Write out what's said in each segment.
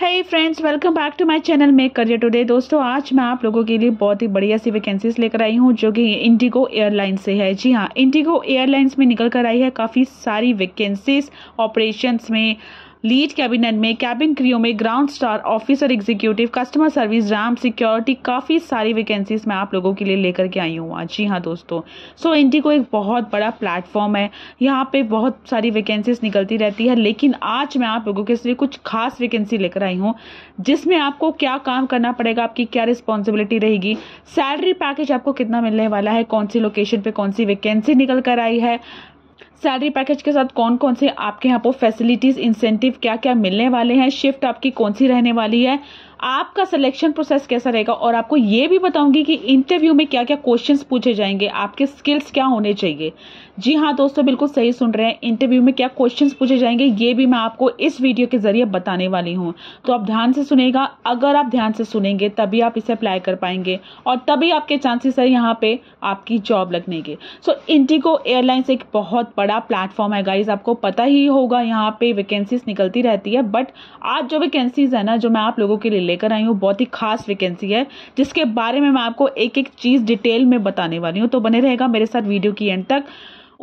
है friends welcome back to my channel make career today दोस्तों आज मैं आप लोगों के लिए बहुत ही बढ़िया सी वैकेंसीज लेकर आई हूँ जो कि इंडिगो एयरलाइन से है जी हाँ इंडिगो एयरलाइंस में निकल कर आई है काफ़ी सारी वैकेंसीज ऑपरेशंस में लीड कैबिनेट में कैबिन क्रियो में ground star officer executive customer service ram security काफ़ी सारी वैकेंसीज मैं आप लोगों के लिए लेकर के आई हूँ जी हाँ दोस्तों सो so, इंडिको एक बहुत बड़ा प्लेटफॉर्म है यहाँ पे बहुत सारी वैकेंसीज निकलती रहती है लेकिन आज मैं आप लोगों के लिए कुछ खास वैकेंसी लेकर आई हूँ जिसमें आपको क्या काम करना पड़ेगा आपकी क्या रिस्पॉन्सिबिलिटी रहेगी सैलरी पैकेज आपको कितना मिलने वाला है कौन सी लोकेशन पर कौन सी वैकेंसी निकल कर आई है सैलरी पैकेज के साथ कौन कौन से आपके यहाँ पर फैसिलिटीज इंसेंटिव क्या क्या मिलने वाले हैं शिफ्ट आपकी कौन सी रहने वाली है आपका सिलेक्शन प्रोसेस कैसा रहेगा और आपको ये भी बताऊंगी कि इंटरव्यू में क्या क्या क्वेश्चन पूछे जाएंगे आपके स्किल्स क्या होने चाहिए जी हाँ दोस्तों बिल्कुल सही सुन रहे हैं इंटरव्यू में क्या क्वेश्चन पूछे जाएंगे ये भी मैं आपको इस वीडियो के जरिए बताने वाली हूँ तो आप ध्यान से सुनेगा अगर आप ध्यान से सुनेंगे तभी आप इसे अप्लाई कर पाएंगे और तभी आपके चांसेस है यहाँ पे आपकी जॉब लगने के सो इंडिगो एयरलाइंस एक बहुत बड़ा प्लेटफॉर्म है गाइज आपको पता ही होगा यहाँ पे वैकेंसीज निकलती रहती है बट आज जो वैकेंसीज है ना जो मैं आप लोगों के लिए लेकर आई हूँ बहुत ही खास वैकेंसी है जिसके बारे में मैं आपको एक एक चीज़ डिटेल में बताने वाली हूँ तो बने रहेगा मेरे साथ वीडियो की एंड तक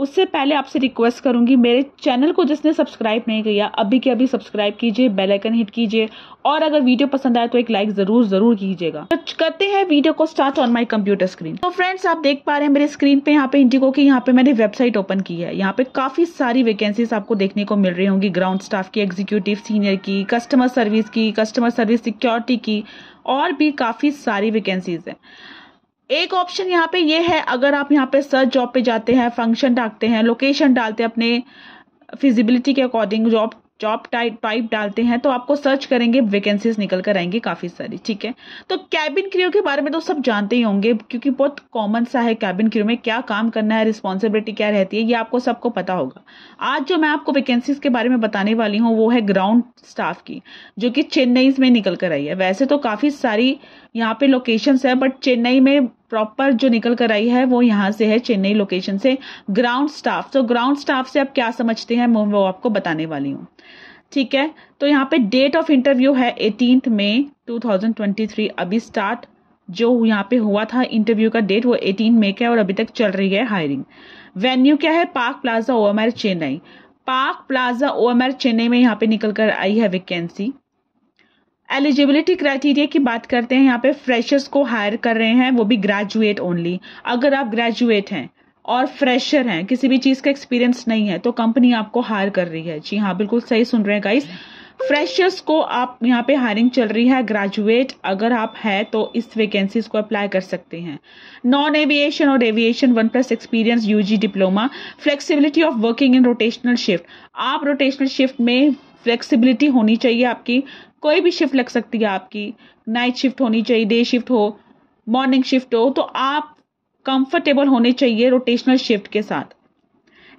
उससे पहले आपसे रिक्वेस्ट करूंगी मेरे चैनल को जिसने सब्सक्राइब नहीं किया अभी के अभी सब्सक्राइब कीजिए बेल आइकन हिट कीजिए और अगर वीडियो पसंद आए तो एक लाइक जरूर जरूर कीजिएगा तो करते हैं वीडियो को start on my computer screen तो फ्रेंड्स आप देख पा रहे हैं मेरे स्क्रीन पे यहाँ पे इंडिगो की यहाँ पे मैंने वेबसाइट ओपन की है यहाँ पे काफी सारी वैकेंसीज आपको देखने को मिल रही होंगी ग्राउंड स्टाफ की एग्जीक्यूटिव सीनियर की कस्टमर सर्विस की कस्टमर सर्विस सिक्योरिटी की और भी काफी सारी वैकेंसीज है एक ऑप्शन यहाँ पे ये है अगर आप यहाँ पे सर्च जॉब पे जाते हैं फंक्शन डालते हैं लोकेशन डालते हैं अपने फिजिबिलिटी के according job job type type डालते हैं तो आपको सर्च करेंगे वैकेंसीज निकल कर आएंगी काफ़ी सारी ठीक है तो कैबिन क्रियो के बारे में तो सब जानते ही होंगे क्योंकि बहुत कॉमन सा है कैबिन क्रियो में क्या काम करना है रिस्पॉन्सिबिलिटी क्या रहती है ये आपको सबको पता होगा आज जो मैं आपको वैकेंसीज के बारे में बताने वाली हूँ वो है ग्राउंड स्टाफ की जो कि चेन्नई में निकल कर आई है वैसे तो काफ़ी सारी यहाँ पे लोकेशंस है बट चेन्नई में प्रॉपर जो निकल कर आई है वो यहाँ से है चेन्नई लोकेशन से ग्राउंड स्टाफ तो ग्राउंड स्टाफ से आप क्या समझते हैं मैं वो आपको बताने वाली हूँ ठीक है तो यहाँ पे डेट ऑफ इंटरव्यू है एटीन मे 2023 अभी स्टार्ट जो यहाँ पे हुआ था इंटरव्यू का डेट वो एटीन मे का है और अभी तक चल रही है हायरिंग वेन्यू क्या है Park Plaza O Chennai Park Plaza O Chennai में यहाँ पे निकल कर आई है वैकेंसी एलिजिबिलिटी क्राइटेरिया की बात करते हैं यहाँ पे फ्रेशर्स को हायर कर रहे हैं वो भी ग्रेजुएट ओनली अगर आप ग्रेजुएट हैं और फ्रेशर हैं किसी भी चीज़ का एक्सपीरियंस नहीं है तो कंपनी आपको हायर कर रही है जी हाँ बिल्कुल सही सुन रहे हैं गाइस फ्रेशर्स को आप यहाँ पे हायरिंग चल रही है ग्रेजुएट अगर आप है तो इस वैकेंसीज को अप्लाई कर सकते हैं नॉन एविएशन और aviation one plus experience UG diploma flexibility of working in rotational shift आप रोटेशनल शिफ्ट में फ्लेक्सिबिलिटी होनी चाहिए आपकी कोई भी शिफ्ट लग सकती है आपकी नाइट शिफ्ट होनी चाहिए डे शिफ्ट हो मॉर्निंग शिफ्ट हो तो आप कंफर्टेबल होने चाहिए रोटेशनल शिफ्ट के साथ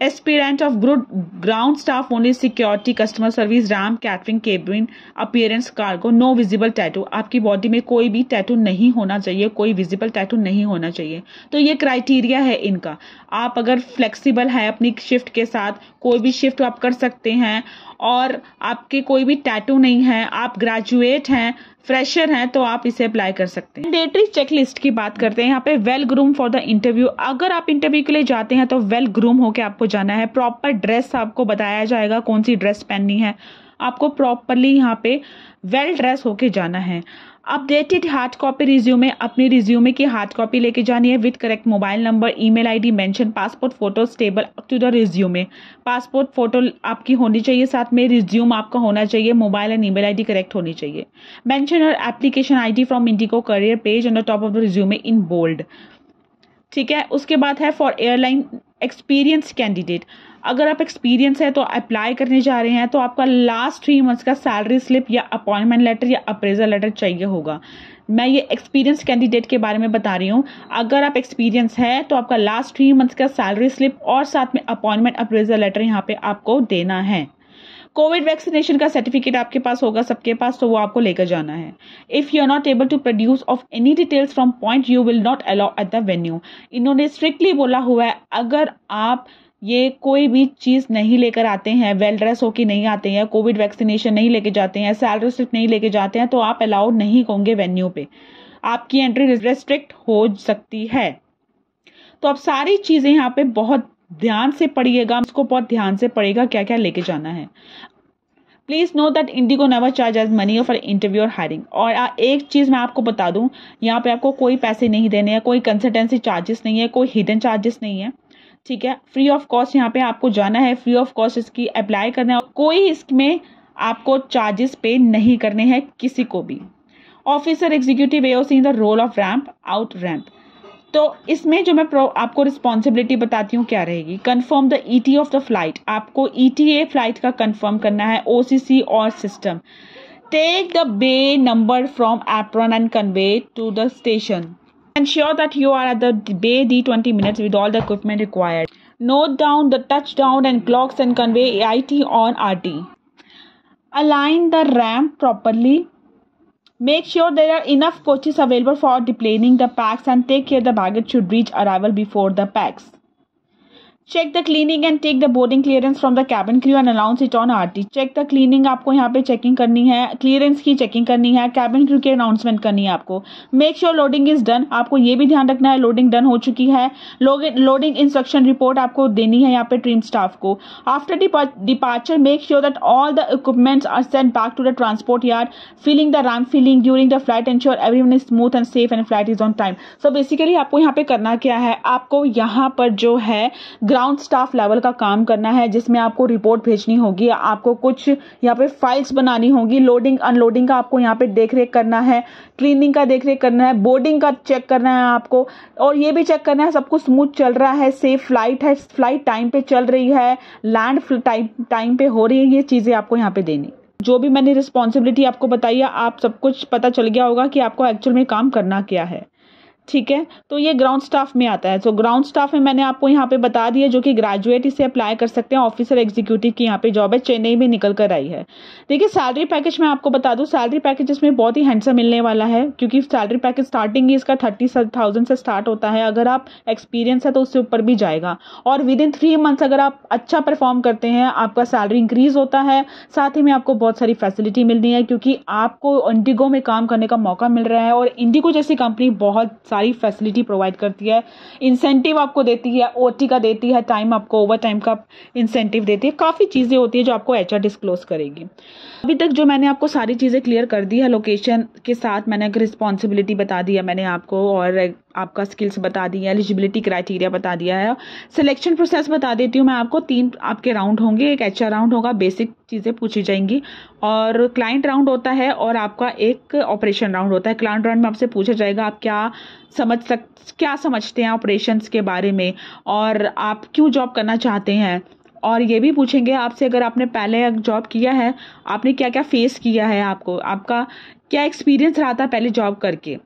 aspirant of ground ground staff only security customer service ram catering cabin appearance cargo no visible tattoo आपकी बॉडी में कोई भी टैटू नहीं होना चाहिए कोई विजिबल टैटू नहीं होना चाहिए तो ये क्राइटेरिया है इनका आप अगर फ्लेक्सिबल है अपनी शिफ्ट के साथ कोई भी शिफ्ट आप कर सकते हैं और आपके कोई भी टैटू नहीं है आप ग्रेजुएट हैं फ्रेशर हैं तो आप इसे अप्लाई कर सकते हैं डेटरी चेकलिस्ट की बात करते हैं यहाँ पे well groom for the interview अगर आप इंटरव्यू के लिए जाते हैं तो वेल ग्रूम होकर आपको जाना है प्रॉपर ड्रेस आपको बताया जाएगा कौन सी ड्रेस पहननी है आपको प्रॉपरली यहाँ पे वेल ड्रेस होके जाना है अपडेटेड हार्ड कॉपी रिज्यूमे अपनी रिज्यूमे की हार्ड कॉपी लेके जानी है with correct mobile number email ID mention passport photo stapled to the resume passport photo आपकी होनी चाहिए साथ में रिज्यूम आपका होना चाहिए mobile and email ID correct होनी चाहिए मेंशन और application ID from IndiGo career page on the top of the resume in bold ठीक है उसके बाद है फॉर एयरलाइन एक्सपीरियंस कैंडिडेट अगर आप एक्सपीरियंस है तो अप्लाई करने जा रहे हैं तो आपका लास्ट थ्री मंथ्स का सैलरी स्लिप या अपॉइंटमेंट लेटर या अप्रेजल लेटर चाहिए होगा मैं ये एक्सपीरियंस कैंडिडेट के बारे में बता रही हूँ अगर आप एक्सपीरियंस है तो आपका लास्ट थ्री मंथ्स का सैलरी स्लिप और साथ में अपॉइंटमेंट अप्रेजल लेटर यहाँ पे आपको देना है कोविड वैक्सीनेशन का सर्टिफिकेट आपके पास होगा सबके पास तो वो आपको लेकर जाना है if you are not able to produce of any details from point you will not allow at the venue इन्होंने स्ट्रिक्टली बोला हुआ है अगर आप ये कोई भी चीज़ नहीं लेकर आते हैं वेल ड्रेस होके नहीं आते हैं कोविड वैक्सीनेशन नहीं लेके जाते हैं सैलरी स्लिप नहीं लेके जाते हैं तो आप अलाउड नहीं होंगे वेन्यू पे आपकी एंट्री रेस्ट्रिक्ट हो सकती है तो अब सारी चीज़ें यहाँ पे बहुत ध्यान से पढ़िएगा उसको बहुत ध्यान से पढ़ेगा क्या क्या लेके जाना है please know that IndiGo never charges money for interview और हायरिंग और एक चीज़ मैं आपको बता दूं यहाँ पे आपको कोई पैसे नहीं देने हैं कोई कंसल्टेंसी चार्जेस नहीं है कोई हिडन चार्जेस नहीं है ठीक है फ्री ऑफ कॉस्ट यहाँ पे आपको जाना है फ्री ऑफ कॉस्ट इसकी अप्लाई करना है कोई इसमें आपको चार्जेस पे नहीं करने हैं किसी को भी officer executive A in the role of ramp out ramp तो इसमें जो मैं आपको रिस्पॉन्सिबिलिटी बताती हूँ क्या रहेगी confirm the ET of the flight आपको ईटीए e फ्लाइट का कन्फर्म करना है ओसीसी और system take the bay number from apron and convey to the station Ensure that you are at the bay D20 minutes with all the equipment required. Note down the touchdown and clocks and convey IT on RT. Align the ramp properly. Make sure there are enough coaches available for deplaning the packs and take care the baggage should reach arrival before the packs. Check the cleaning and take the boarding clearance from the cabin crew and announce it on RT check the cleaning आपको यहाँ पे checking करनी है clearance की checking करनी है cabin crew की announcement करनी है आपको make sure loading is done आपको ये भी ध्यान रखना है लोडिंग डन हो चुकी है लोडिंग इंस्ट्रक्शन रिपोर्ट आपको देनी है यहाँ पे ट्रीम स्टाफ को after departure make sure that all the equipments are sent back to the transport yard filling the ram filling during the flight and sure every one is smooth and safe and flight is on time so basically आपको यहाँ पे करना क्या है आपको यहाँ पर जो है ग्राउंड स्टाफ लेवल का काम करना है जिसमें आपको रिपोर्ट भेजनी होगी आपको कुछ यहाँ पे फाइल्स बनानी होगी लोडिंग अनलोडिंग का आपको यहाँ पे देख रेख करना है क्लीनिंग का देख रेख करना है बोर्डिंग का चेक करना है आपको और ये भी चेक करना है सब कुछ स्मूथ चल रहा है सेफ फ्लाइट है फ्लाइट टाइम पे चल रही है लैंड टाइम टाइम पे हो रही है ये चीज़ें आपको यहाँ पे देनी जो भी मैंने रिस्पॉन्सिबिलिटी आपको बताई है आप सब कुछ पता चल गया होगा कि आपको एक्चुअल में काम करना क्या है ठीक है तो ये ग्राउंड स्टाफ में आता है सो ग्राउंड स्टाफ में मैंने आपको यहाँ पे बता दिया जो कि ग्रेजुएट इसे अप्लाई कर सकते हैं ऑफिसर एग्जीक्यूटिव की यहाँ पे जॉब है चेन्नई में निकल कर आई है देखिए सैलरी पैकेज मैं आपको बता दूँ सैलरी पैकेज इसमें बहुत ही हैंडसम मिलने वाला है क्योंकि सैलरी पैकेज स्टार्टिंग ही इसका थर्टी थाउजेंड से स्टार्ट होता है अगर आप एक्सपीरियंस है तो उससे ऊपर भी जाएगा और विद इन थ्री मंथ्स अगर आप अच्छा परफॉर्म करते हैं आपका सैलरी इंक्रीज होता है साथ ही में आपको बहुत सारी फैसिलिटी मिलनी है क्योंकि आपको इंडिगो में काम करने का मौका मिल रहा है और इंडिगो जैसी कंपनी बहुत सारी फैसिलिटी प्रोवाइड करती है इंसेंटिव आपको देती है ओ का देती है टाइम आपको ओवर टाइम का इंसेंटिव देती है काफ़ी चीज़ें होती है जो आपको एच डिस्क्लोज करेगी अभी तक जो मैंने आपको सारी चीज़ें क्लियर कर दी है लोकेशन के साथ मैंने रिस्पॉन्सिबिलिटी बता दी है मैंने आपको और आपका स्किल्स बता दी है एलिजिबिलिटी क्राइटेरिया बता दिया है सिलेक्शन प्रोसेस बता देती हूँ मैं आपको तीन आपके राउंड होंगे एक एच राउंड होगा बेसिक चीज़ें पूछी जाएंगी और क्लाइंट राउंड होता है और आपका एक ऑपरेशन राउंड होता है क्लाइंट राउंड में आपसे पूछा जाएगा आप क्या समझ सक क्या समझते हैं ऑपरेशन के बारे में और आप क्यों जॉब करना चाहते हैं और ये भी पूछेंगे आपसे अगर आपने पहले जॉब किया है आपने क्या क्या फेस किया है आपको आपका क्या एक्सपीरियंस रहा था पहले जॉब करके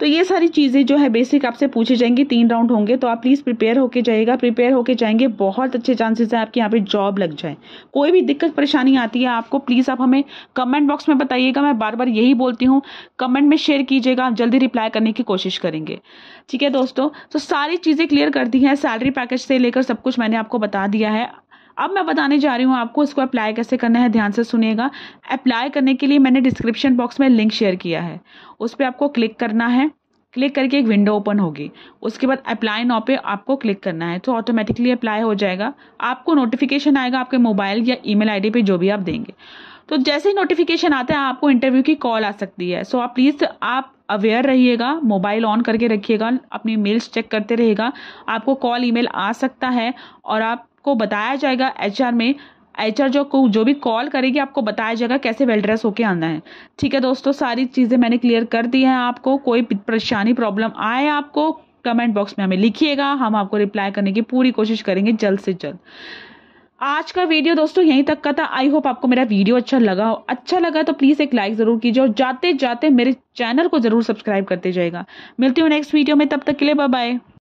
तो ये सारी चीज़ें जो है बेसिक आपसे पूछे जाएंगे तीन राउंड होंगे तो आप प्लीज़ प्रिपेयर होके जाएगा प्रिपेयर होके जाएंगे बहुत अच्छे चांसेस हैं आपके यहाँ पे जॉब लग जाए कोई भी दिक्कत परेशानी आती है आपको प्लीज़ आप हमें कमेंट बॉक्स में बताइएगा मैं बार बार यही बोलती हूँ कमेंट में शेयर कीजिएगा जल्दी रिप्लाई करने की कोशिश करेंगे ठीक है दोस्तों तो सारी चीज़ें क्लियर कर दी हैं सैलरी पैकेज से लेकर सब कुछ मैंने आपको बता दिया है अब मैं बताने जा रही हूँ आपको इसको अप्लाई कैसे करना है ध्यान से सुनेगा अप्लाई करने के लिए मैंने डिस्क्रिप्शन बॉक्स में लिंक शेयर किया है उस पर आपको क्लिक करना है क्लिक करके एक विंडो ओपन होगी उसके बाद अप्लाई नाउ पे आपको क्लिक करना है तो ऑटोमेटिकली अप्लाई हो जाएगा आपको नोटिफिकेशन आएगा आपके मोबाइल या ईमेल आईडी पे जो भी आप देंगे तो जैसे ही नोटिफिकेशन आता है आपको इंटरव्यू की कॉल आ सकती है सो आप प्लीज़ आप अवेयर रहिएगा मोबाइल ऑन करके रखिएगा अपनी मेल्स चेक करते रहेगा आपको कॉल ईमेल आ सकता है और आप आपको बताया जाएगा एच में एच आर जो को जो भी कॉल करेगी आपको बताया जाएगा कैसे वेल ड्रेस होके आना है ठीक है दोस्तों सारी चीज़ें मैंने क्लियर कर दी हैं आपको कोई परेशानी प्रॉब्लम आए आपको कमेंट बॉक्स में हमें लिखिएगा हम आपको रिप्लाई करने की पूरी कोशिश करेंगे जल्द से जल्द आज का वीडियो दोस्तों यहीं तक का था आई होप आपको मेरा वीडियो अच्छा लगा हो अच्छा लगा तो प्लीज़ एक लाइक ज़रूर कीजिए और जाते जाते मेरे चैनल को ज़रूर सब्सक्राइब करते जाएगा मिलती हूँ नेक्स्ट वीडियो में तब तक के लिए बाय